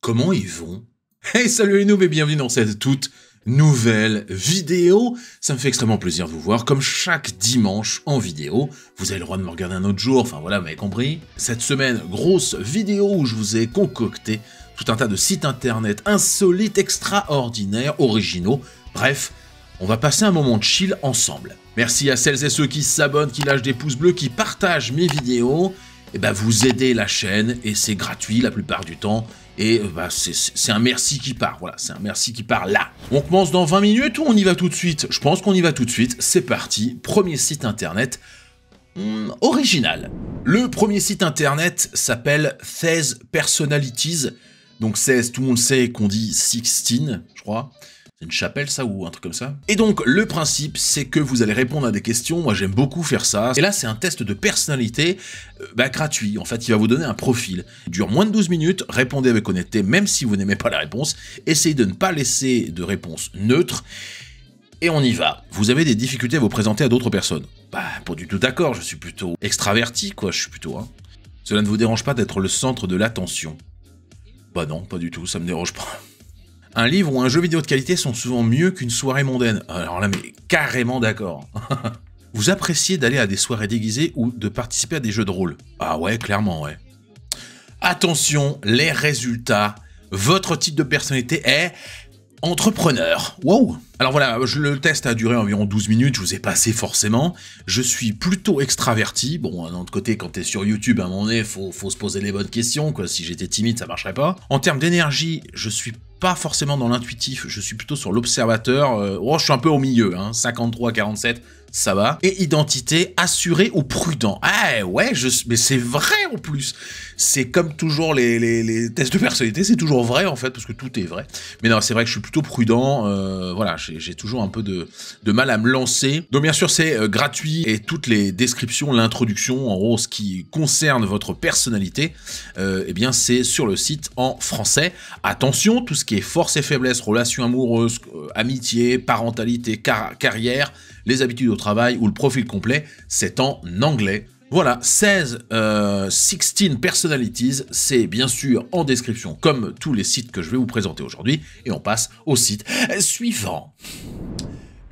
Comment ils vont Hey, salut les noobs et bienvenue dans cette toute nouvelle vidéo. Ça me fait extrêmement plaisir de vous voir, comme chaque dimanche en vidéo. Vous avez le droit de me regarder un autre jour, enfin voilà, vous m'avez compris. Cette semaine, grosse vidéo où je vous ai concocté tout un tas de sites internet insolites, extraordinaires, originaux. Bref, on va passer un moment de chill ensemble. Merci à celles et ceux qui s'abonnent, qui lâchent des pouces bleus, qui partagent mes vidéos. Et eh ben vous aidez la chaîne et c'est gratuit la plupart du temps. Et euh, bah, c'est un merci qui part, voilà, c'est un merci qui part là. On commence dans 20 minutes ou on y va tout de suite Je pense qu'on y va tout de suite, c'est parti, premier site internet hmm, original. Le premier site internet s'appelle Thèse Personalities, donc 16, tout le monde sait qu'on dit 16, je crois une chapelle ça ou un truc comme ça Et donc le principe c'est que vous allez répondre à des questions, moi j'aime beaucoup faire ça, et là c'est un test de personnalité euh, bah, gratuit, en fait il va vous donner un profil, dure moins de 12 minutes, répondez avec honnêteté même si vous n'aimez pas la réponse, essayez de ne pas laisser de réponse neutre, et on y va. Vous avez des difficultés à vous présenter à d'autres personnes. Bah pas du tout d'accord, je suis plutôt extraverti quoi, je suis plutôt... Hein. Cela ne vous dérange pas d'être le centre de l'attention Bah non, pas du tout, ça me dérange pas un livre ou un jeu vidéo de qualité sont souvent mieux qu'une soirée mondaine. Alors là, mais carrément d'accord. Vous appréciez d'aller à des soirées déguisées ou de participer à des jeux de rôle Ah ouais, clairement, ouais. Attention, les résultats. Votre type de personnalité est entrepreneur. Wow Alors voilà, le test a duré environ 12 minutes, je vous ai passé forcément. Je suis plutôt extraverti. Bon, d'un autre côté, quand t'es sur YouTube, à un moment donné, faut, se poser les bonnes questions. Si j'étais timide, ça marcherait pas. En termes d'énergie, je suis pas forcément dans l'intuitif, je suis plutôt sur l'observateur. Euh, oh, je suis un peu au milieu, hein, 53-47, ça va, et identité assurée ou prudent. Ah ouais, mais c'est vrai en plus. C'est comme toujours les, tests de personnalité, c'est toujours vrai en fait, parce que tout est vrai. Mais non, c'est vrai que je suis plutôt prudent, euh, voilà, j'ai toujours un peu de, mal à me lancer. Donc bien sûr, c'est euh, gratuit et toutes les descriptions, l'introduction, en gros, ce qui concerne votre personnalité, euh, eh bien c'est sur le site en français. Attention, tout ce qui est force et faiblesse, relations amoureuses, amitié, parentalité, carrière, les habitudes au travail ou le profil complet, c'est en anglais. Voilà, 16, 16 euh, personalities, c'est bien sûr en description comme tous les sites que je vais vous présenter aujourd'hui. Et on passe au site suivant.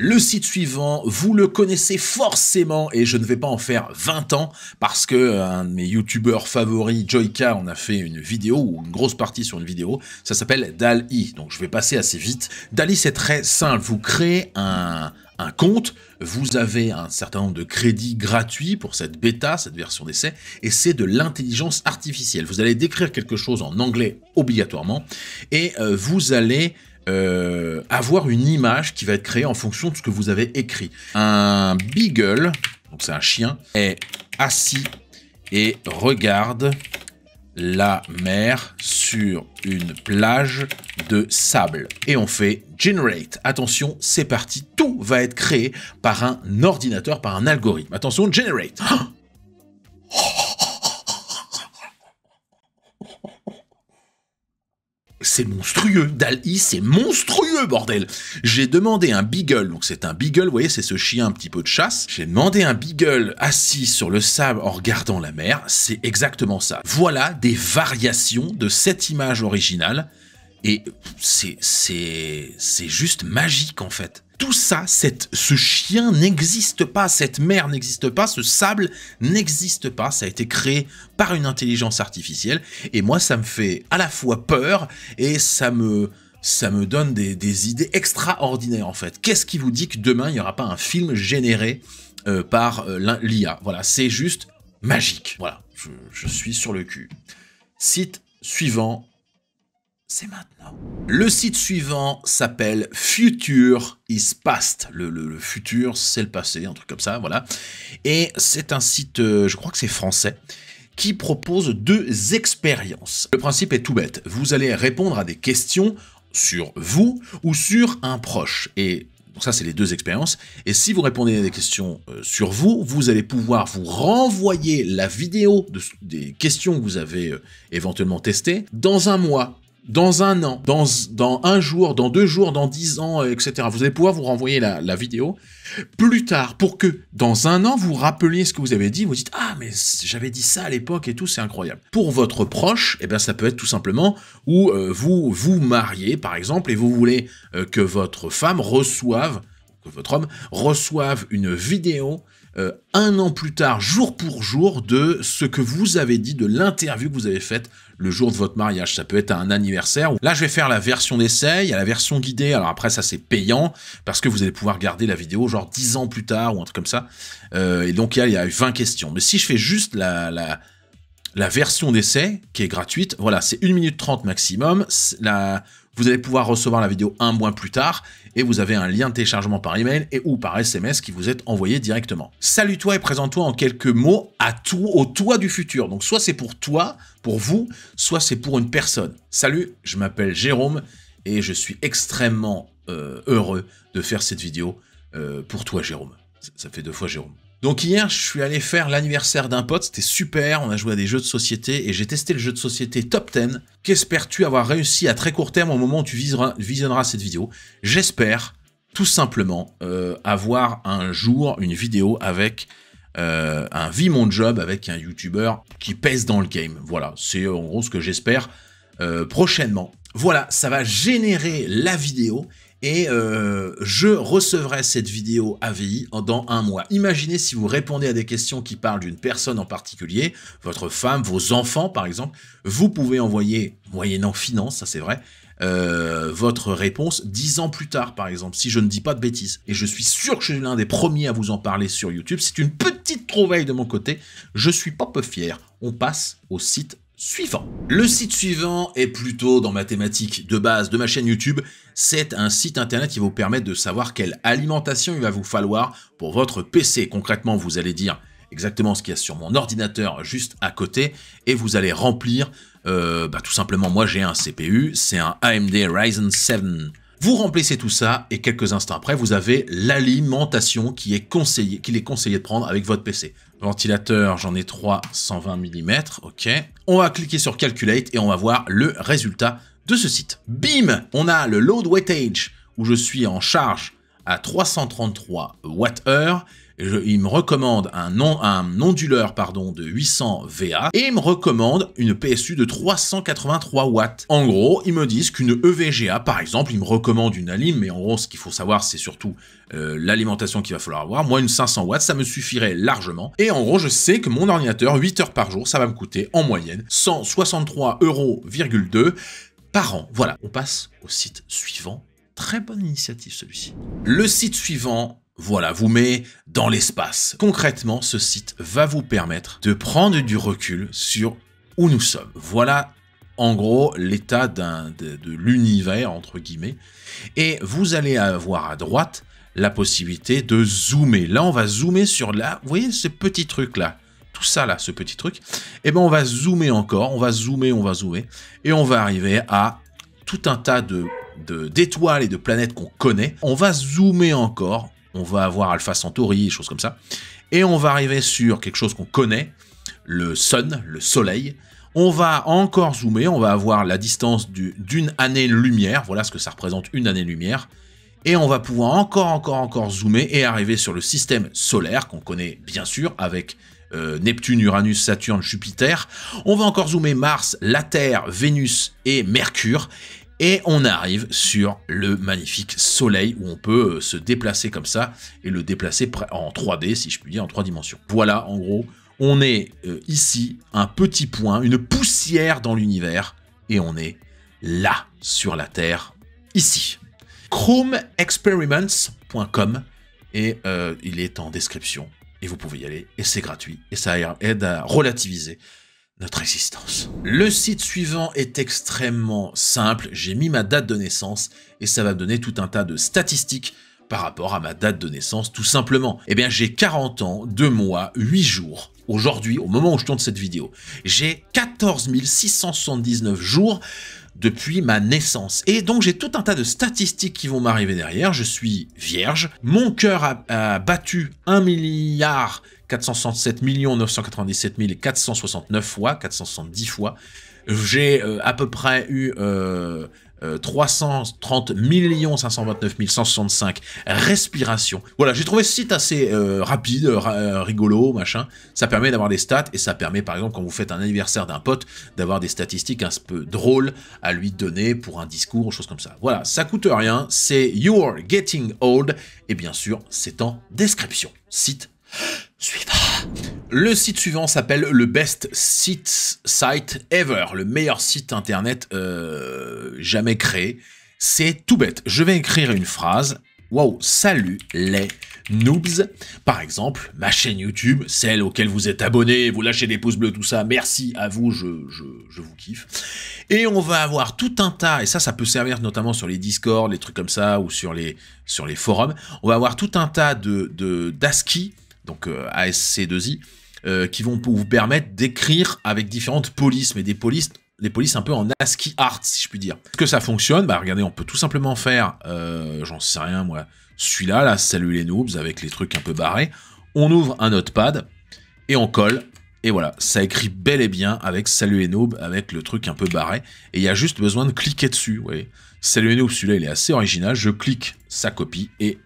Le site suivant, vous le connaissez forcément et je ne vais pas en faire 20 ans parce que euh, un de mes youtubeurs favoris, Joyka, en a fait une vidéo ou une grosse partie sur une vidéo. Ça s'appelle DALI. Donc je vais passer assez vite. DALI, c'est très simple. Vous créez un, un compte, vous avez un certain nombre de crédits gratuits pour cette bêta, cette version d'essai, et c'est de l'intelligence artificielle. Vous allez décrire quelque chose en anglais obligatoirement, et euh, vous allez euh, avoir une image qui va être créée en fonction de ce que vous avez écrit. Un beagle, donc c'est un chien, est assis et regarde la mer sur une plage de sable. Et on fait generate. Attention, c'est parti. Tout va être créé par un ordinateur, par un algorithme. Attention, generate. Oh c'est monstrueux. I, c'est monstrueux, bordel. J'ai demandé un beagle, donc c'est un beagle, vous voyez, c'est ce chien un petit peu de chasse. J'ai demandé un beagle assis sur le sable en regardant la mer, c'est exactement ça. Voilà des variations de cette image originale, et c'est juste magique en fait tout ça, ce chien n'existe pas, cette mer n'existe pas, ce sable n'existe pas, ça a été créé par une intelligence artificielle, et moi ça me fait à la fois peur et ça me, donne des, idées extraordinaires en fait. Qu'est-ce qui vous dit que demain il n'y aura pas un film généré euh, par euh, l'IA Voilà, c'est juste magique. Voilà, je, je suis sur le cul. Site suivant, c'est maintenant. Le site suivant s'appelle Future is Past. Le, futur, c'est le passé, un truc comme ça, voilà. Et c'est un site, euh, je crois que c'est français, qui propose deux expériences. Le principe est tout bête. Vous allez répondre à des questions sur vous ou sur un proche. Et ça, c'est les deux expériences. Et si vous répondez à des questions euh, sur vous, vous allez pouvoir vous renvoyer la vidéo des questions que vous avez euh, éventuellement testées dans un mois dans un an, dans, un jour, dans deux jours, dans dix ans, euh, etc. Vous allez pouvoir vous renvoyer la, vidéo plus tard pour que dans un an, vous rappeliez ce que vous avez dit, vous dites Ah, mais j'avais dit ça à l'époque et tout, c'est incroyable. Pour votre proche, eh bien, ça peut être tout simplement où euh, vous vous mariez, par exemple, et vous voulez euh, que votre femme reçoive votre homme, reçoivent une vidéo euh, un an plus tard, jour pour jour, de ce que vous avez dit, de l'interview que vous avez faite le jour de votre mariage. Ça peut être un anniversaire. Là, je vais faire la version d'essai, il y a la version guidée. Alors après, ça, c'est payant parce que vous allez pouvoir garder la vidéo genre 10 ans plus tard ou un truc comme ça. Euh, et donc, il y, a, il 20 questions. Mais si je fais juste la, version d'essai qui est gratuite, voilà, c'est 1 minute 30 maximum. La, vous allez pouvoir recevoir la vidéo un mois plus tard et vous avez un lien de téléchargement par email et ou par SMS qui vous est envoyé directement. Salut-toi et présente-toi en quelques mots à au toit du futur. Donc soit c'est pour toi, pour vous, soit c'est pour une personne. Salut, je m'appelle Jérôme et je suis extrêmement euh, heureux de faire cette vidéo euh, pour toi Jérôme. Ça fait deux fois Jérôme. Donc hier, je suis allé faire l'anniversaire d'un pote, c'était super, on a joué à des jeux de société et j'ai testé le jeu de société Top 10. Qu'espères-tu avoir réussi à très court terme au moment où tu visionneras cette vidéo J'espère tout simplement euh, avoir un jour une vidéo avec euh, un Vie Mon Job, avec un YouTuber qui pèse dans le game. Voilà, c'est en gros ce que j'espère euh, prochainement. Voilà, ça va générer la vidéo et euh, je recevrai cette vidéo AVI dans un mois. Imaginez si vous répondez à des questions qui parlent d'une personne en particulier, votre femme, vos enfants par exemple, vous pouvez envoyer, moyennant finance, ça c'est vrai, euh, votre réponse dix ans plus tard, par exemple, si je ne dis pas de bêtises. Et je suis sûr que je suis l'un des premiers à vous en parler sur YouTube. C'est une petite trouvaille de mon côté. Je suis pas peu fier. On passe au site suivant. Le site suivant est plutôt dans ma thématique de base de ma chaîne YouTube. C'est un site internet qui vous permettre de savoir quelle alimentation il va vous falloir pour votre PC. Concrètement, vous allez dire exactement ce qu'il y a sur mon ordinateur juste à côté et vous allez remplir euh, bah, tout simplement moi j'ai un CPU, c'est un AMD Ryzen 7 vous remplissez tout ça et quelques instants après, vous avez l'alimentation qui est conseillée, qu'il est conseillé de prendre avec votre PC. Ventilateur, j'en ai 320 mm, ok. On va cliquer sur Calculate et on va voir le résultat de ce site. Bim On a le load weightage où je suis en charge à 333 Wh il me recommande un, un onduleur pardon, de 800 VA et il me recommande une PSU de 383 watts. En gros, ils me disent qu'une EVGA, par exemple, il me recommande une Alim, mais en gros, ce qu'il faut savoir, c'est surtout euh, l'alimentation qu'il va falloir avoir. Moi, une 500 watts, ça me suffirait largement. Et en gros, je sais que mon ordinateur, 8 heures par jour, ça va me coûter en moyenne 163,2 euros par an. Voilà, on passe au site suivant. Très bonne initiative celui-ci. Le site suivant voilà, vous met dans l'espace. Concrètement, ce site va vous permettre de prendre du recul sur où nous sommes. Voilà en gros l'état de, l'univers, entre guillemets. Et vous allez avoir à droite la possibilité de zoomer. Là, on va zoomer sur là. Vous voyez ce petit truc là tout ça là, ce petit truc, Eh bien, on va zoomer encore, on va zoomer, on va zoomer, et on va arriver à tout un tas de d'étoiles et de planètes qu'on connaît. On va zoomer encore on va avoir Alpha Centauri, choses comme ça. Et on va arriver sur quelque chose qu'on connaît, le Sun, le Soleil. On va encore zoomer, on va avoir la distance d'une année-lumière, voilà ce que ça représente une année-lumière. Et on va pouvoir encore, encore, encore zoomer et arriver sur le système solaire qu'on connaît bien sûr avec euh, Neptune, Uranus, Saturne, Jupiter. On va encore zoomer Mars, la Terre, Vénus et Mercure. Et on arrive sur le magnifique soleil où on peut euh, se déplacer comme ça et le déplacer en 3D, si je puis dire, en trois dimensions. Voilà, en gros, on est euh, ici, un petit point, une poussière dans l'univers, et on est là, sur la Terre, ici. ChromeExperiments.com, et euh, il est en description, et vous pouvez y aller, et c'est gratuit, et ça aide à relativiser notre existence. Le site suivant est extrêmement simple, j'ai mis ma date de naissance et ça va me donner tout un tas de statistiques par rapport à ma date de naissance tout simplement. Eh bien j'ai 40 ans, 2 mois, 8 jours. Aujourd'hui, au moment où je tourne cette vidéo, j'ai 14 679 jours, depuis ma naissance. Et donc j'ai tout un tas de statistiques qui vont m'arriver derrière. Je suis vierge. Mon cœur a, battu 1 milliard 467 997 469 fois, 470 fois. J'ai euh, à peu près eu euh, 330 529 165 respirations. Voilà, j'ai trouvé ce site assez euh, rapide, euh, euh, rigolo, machin. Ça permet d'avoir des stats et ça permet, par exemple, quand vous faites un anniversaire d'un pote, d'avoir des statistiques un peu drôles à lui donner pour un discours ou choses comme ça. Voilà, ça coûte rien. C'est You're Getting Old et bien sûr, c'est en description. Site Suivant. Le site suivant s'appelle le Best Site Ever, le meilleur site internet euh, jamais créé. C'est tout bête. Je vais écrire une phrase. waouh salut les noobs. Par exemple, ma chaîne YouTube, celle auquel vous êtes abonné, vous lâchez des pouces bleus, tout ça. Merci à vous, je, je, je, vous kiffe. Et on va avoir tout un tas, et ça, ça peut servir notamment sur les Discord, les trucs comme ça, ou sur les, sur les forums. On va avoir tout un tas de, de donc euh, ASC2I, euh, qui vont vous permettre d'écrire avec différentes polices, mais des polices des polices un peu en ASCII art, si je puis dire. Est-ce que ça fonctionne Bah regardez, on peut tout simplement faire, euh, j'en sais rien moi, celui-là, là, salut les noobs, avec les trucs un peu barrés. On ouvre un notepad, et on colle, et voilà, ça écrit bel et bien avec salut les noobs, avec le truc un peu barré, et il y a juste besoin de cliquer dessus, vous voyez. Salut les noobs, celui-là il est assez original, je clique, ça copie, et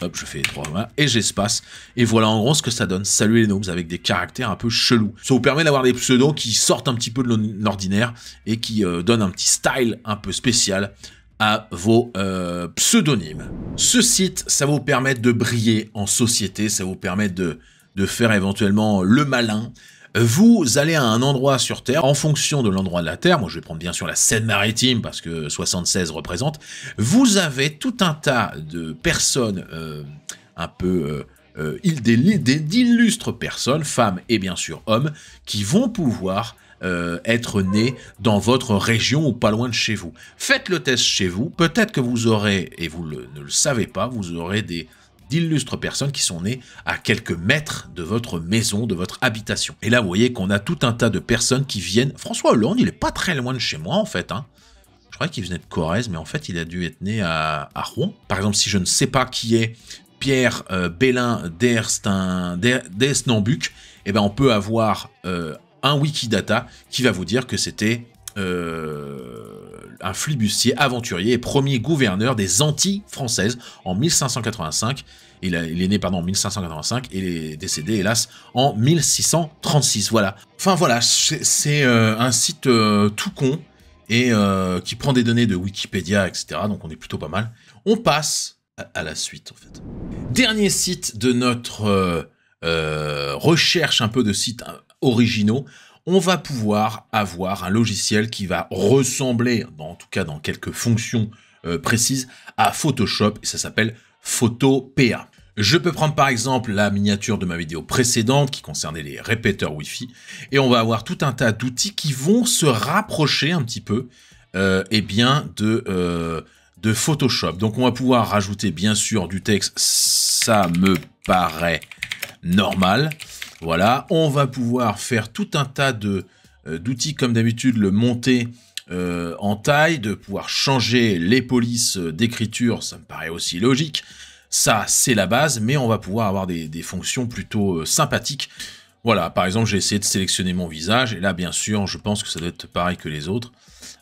Hop, je fais trois mains et j'espace. Et voilà en gros ce que ça donne. Salut les gnomes avec des caractères un peu chelous. Ça vous permet d'avoir des pseudos qui sortent un petit peu de l'ordinaire et qui euh, donnent un petit style un peu spécial à vos euh, pseudonymes. Ce site, ça vous permet de briller en société, ça vous permet de, de faire éventuellement le malin, vous allez à un endroit sur Terre, en fonction de l'endroit de la Terre, moi je vais prendre bien sûr la Seine-Maritime parce que 76 représente, vous avez tout un tas de personnes euh, un peu... Euh, euh, d'illustres personnes, femmes et bien sûr hommes, qui vont pouvoir être nés dans votre région ou pas loin de chez vous. Faites le test chez vous, peut-être que vous aurez, et vous ne le savez pas, vous aurez des d'illustres personnes qui sont nées à quelques mètres de votre maison, de votre habitation. Et là, vous voyez qu'on a tout un tas de personnes qui viennent. François Hollande, il est pas très loin de chez moi, en fait. Hein. Je croyais qu'il venait de Corrèze, mais en fait, il a dû être né à, Rouen. Par exemple, si je ne sais pas qui est Pierre Belin euh, Bélin eh ben, on peut avoir euh, un Wikidata qui va vous dire que c'était... Euh, un flibustier aventurier et premier gouverneur des Antilles françaises en 1585. Il, est né pardon, en 1585 et est décédé, hélas, en 1636. Voilà. Enfin voilà, c'est euh, un site euh, tout con et euh, qui prend des données de Wikipédia, etc. Donc on est plutôt pas mal. On passe à, à la suite, en fait. Dernier site de notre recherche un peu de sites hein, originaux on va pouvoir avoir un logiciel qui va ressembler, en tout cas dans quelques fonctions euh, précises, à Photoshop, et ça s'appelle PhotoPA. Je peux prendre par exemple la miniature de ma vidéo précédente qui concernait les répéteurs Wi-Fi, et on va avoir tout un tas d'outils qui vont se rapprocher un petit peu euh, eh bien, de, euh, de Photoshop. Donc on va pouvoir rajouter bien sûr du texte, ça me paraît normal. Voilà, on va pouvoir faire tout un tas euh, d'outils comme d'habitude, le monter euh, en taille, de pouvoir changer les polices euh, d'écriture, ça me paraît aussi logique. Ça, c'est la base, mais on va pouvoir avoir des, fonctions plutôt sympathiques. Voilà, par exemple, j'ai essayé de sélectionner mon visage, et là, bien sûr, je pense que ça doit être pareil que les autres.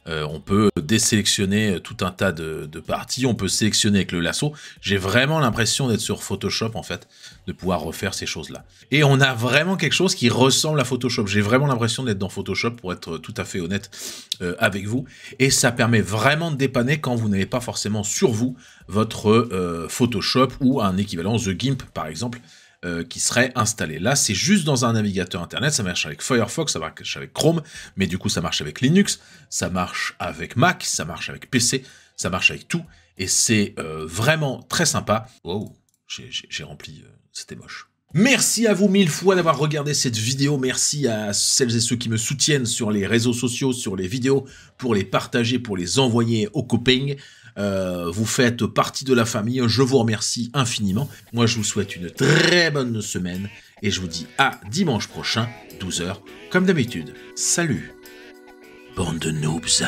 Euh, on peut désélectionner euh, tout un tas de, parties, on peut sélectionner avec le lasso. J'ai vraiment l'impression d'être sur Photoshop en fait, de pouvoir refaire ces choses-là. Et on a vraiment quelque chose qui ressemble à Photoshop. J'ai vraiment l'impression d'être dans Photoshop pour être euh, tout à fait honnête avec vous. Et ça permet vraiment de dépanner quand vous n'avez pas forcément sur vous votre Photoshop ou un équivalent The Gimp par exemple euh, qui serait installé. Là, c'est juste dans un navigateur Internet, ça marche avec Firefox, ça marche avec Chrome, mais du coup, ça marche avec Linux, ça marche avec Mac, ça marche avec PC, ça marche avec tout, et c'est euh, vraiment très sympa. Wow, j'ai rempli, euh, c'était moche. Merci à vous mille fois d'avoir regardé cette vidéo. Merci à celles et ceux qui me soutiennent sur les réseaux sociaux, sur les vidéos, pour les partager, pour les envoyer au coping. Euh, vous faites partie de la famille. Je vous remercie infiniment. Moi, je vous souhaite une très bonne semaine et je vous dis à dimanche prochain, 12h, comme d'habitude. Salut, bande de noobs.